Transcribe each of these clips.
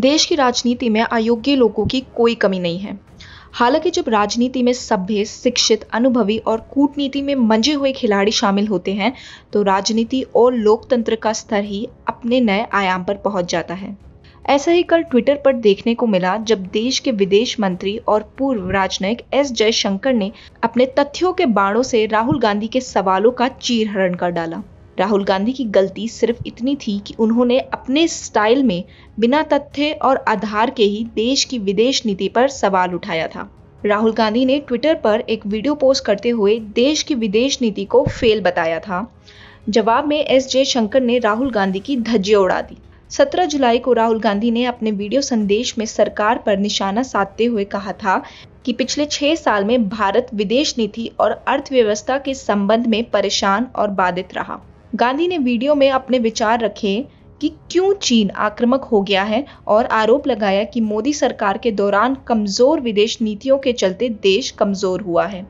देश की राजनीति में अयोग्य लोगों की कोई कमी नहीं है हालांकि जब राजनीति में सभ्य शिक्षित अनुभवी और कूटनीति में मंजे हुए खिलाड़ी शामिल होते हैं तो राजनीति और लोकतंत्र का स्तर ही अपने नए आयाम पर पहुंच जाता है ऐसा ही कल ट्विटर पर देखने को मिला जब देश के विदेश मंत्री और पूर्व राजनयिक एस जयशंकर ने अपने तथ्यों के बाणों से राहुल गांधी के सवालों का चीरहरण कर डाला राहुल गांधी की गलती सिर्फ इतनी थी कि उन्होंने अपने स्टाइल में बिना तथ्य और आधार के ही देश की विदेश नीति पर सवाल उठाया था राहुल गांधी ने ट्विटर पर एक वीडियो पोस्ट करते हुए देश की विदेश नीति को फेल बताया था जवाब में एस जे शंकर ने राहुल गांधी की धज्जे उड़ा दी 17 जुलाई को राहुल गांधी ने अपने वीडियो संदेश में सरकार पर निशाना साधते हुए कहा था कि पिछले छह साल में भारत विदेश नीति और अर्थव्यवस्था के संबंध में परेशान और बाधित रहा गांधी ने वीडियो में अपने विचार रखे कि क्यों चीन आक्रामक हो गया है और आरोप लगाया कि मोदी सरकार के दौरान कमजोर विदेश नीतियों के चलते देश कमजोर हुआ है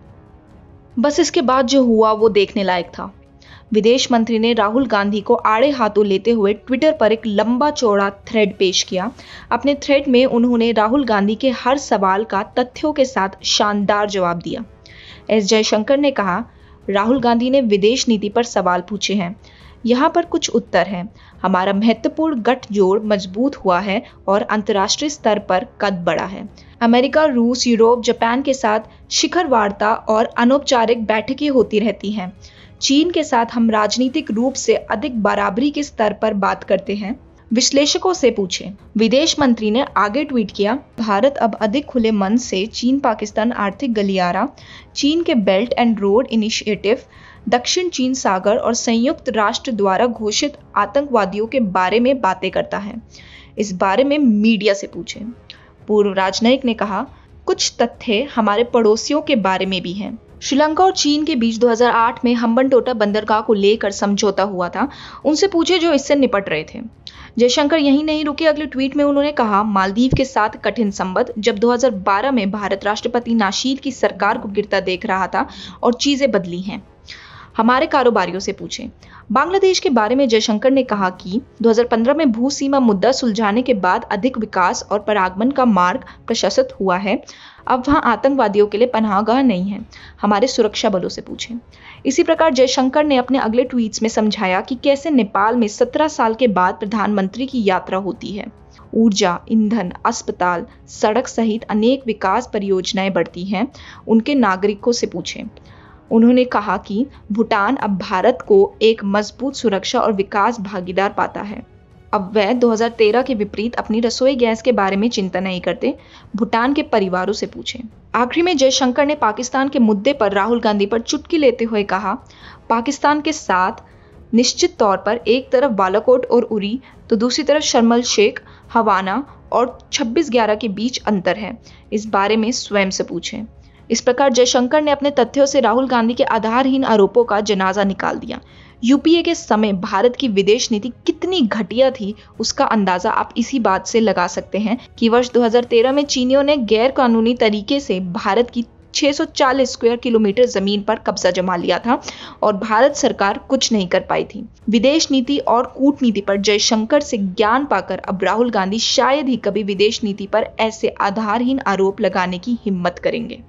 बस इसके बाद जो हुआ वो देखने लायक था विदेश मंत्री ने राहुल गांधी को आड़े हाथों लेते हुए ट्विटर पर एक लंबा चौड़ा थ्रेड पेश किया अपने थ्रेड में उन्होंने राहुल गांधी के हर सवाल का तथ्यों के साथ शानदार जवाब दिया एस जयशंकर ने कहा राहुल गांधी ने विदेश नीति पर सवाल पूछे हैं यहाँ पर कुछ उत्तर हैं हमारा महत्वपूर्ण गठजोड़ मजबूत हुआ है और अंतर्राष्ट्रीय स्तर पर कद बढ़ा है अमेरिका रूस यूरोप जापान के साथ शिखर वार्ता और अनौपचारिक बैठकें होती रहती हैं चीन के साथ हम राजनीतिक रूप से अधिक बराबरी के स्तर पर बात करते हैं विश्लेषकों से पूछे विदेश मंत्री ने आगे ट्वीट किया भारत अब अधिक खुले मन से चीन पाकिस्तान आर्थिक गलियारा चीन के बेल्ट एंड रोड इनिशिएटिव दक्षिण चीन सागर और संयुक्त राष्ट्र द्वारा घोषित आतंकवादियों के बारे में बातें करता है इस बारे में मीडिया से पूछे पूर्व राजनयिक ने कहा कुछ तथ्य हमारे पड़ोसियों के बारे में भी हैं श्रीलंका और चीन के बीच 2008 में हम्बन टोटा बंदरगाह को लेकर समझौता हुआ था उनसे पूछे जो इससे निपट रहे थे जयशंकर यहीं नहीं रुके अगले ट्वीट में उन्होंने कहा मालदीव के साथ कठिन संबंध जब 2012 में भारत राष्ट्रपति नाशीद की सरकार को गिरता देख रहा था और चीजें बदली हैं हमारे कारोबारियों से पूछें बांग्लादेश के बारे में जयशंकर ने कहा कि 2015 में भू सीमा मुद्दा सुलझाने के बाद अधिक विकास और परागमन का मार्ग प्रशस्त हुआ है अब वहां आतंकवादियों के लिए पनाहगाह नहीं है हमारे सुरक्षा बलों से पूछें इसी प्रकार जयशंकर ने अपने अगले ट्वीट्स में समझाया कि कैसे नेपाल में 17 साल के बाद प्रधानमंत्री की यात्रा होती है ऊर्जा ईंधन अस्पताल सड़क सहित अनेक विकास परियोजनाएं बढ़ती हैं उनके नागरिकों से पूछें उन्होंने कहा कि भूटान अब भारत को एक मजबूत सुरक्षा और विकास भागीदार पाता है अब वह 2013 के विपरीत अपनी रसोई गैस के बारे में चिंता नहीं करते भूटान के परिवारों से पूछें आखिरी में जयशंकर ने पाकिस्तान के मुद्दे पर राहुल गांधी पर चुटकी लेते हुए कहा पाकिस्तान के साथ निश्चित तौर पर एक तरफ बालाकोट और उरी तो दूसरी तरफ शर्मल शेख हवाना और 26 ग्यारह के बीच अंतर है इस बारे में स्वयं से पूछें इस प्रकार जयशंकर ने अपने तथ्यों से राहुल गांधी के आधारहीन आरोपों का जनाजा निकाल दिया यूपीए के समय भारत की विदेश नीति कितनी घटिया थी उसका अंदाजा आप इसी बात से लगा सकते हैं कि वर्ष 2013 में चीनियों ने गैर कानूनी तरीके से भारत की 640 स्क्वायर किलोमीटर जमीन पर कब्जा जमा लिया था और भारत सरकार कुछ नहीं कर पाई थी विदेश नीति और कूटनीति पर जयशंकर से ज्ञान पाकर अब राहुल गांधी शायद ही कभी विदेश नीति पर ऐसे आधारहीन आरोप लगाने की हिम्मत करेंगे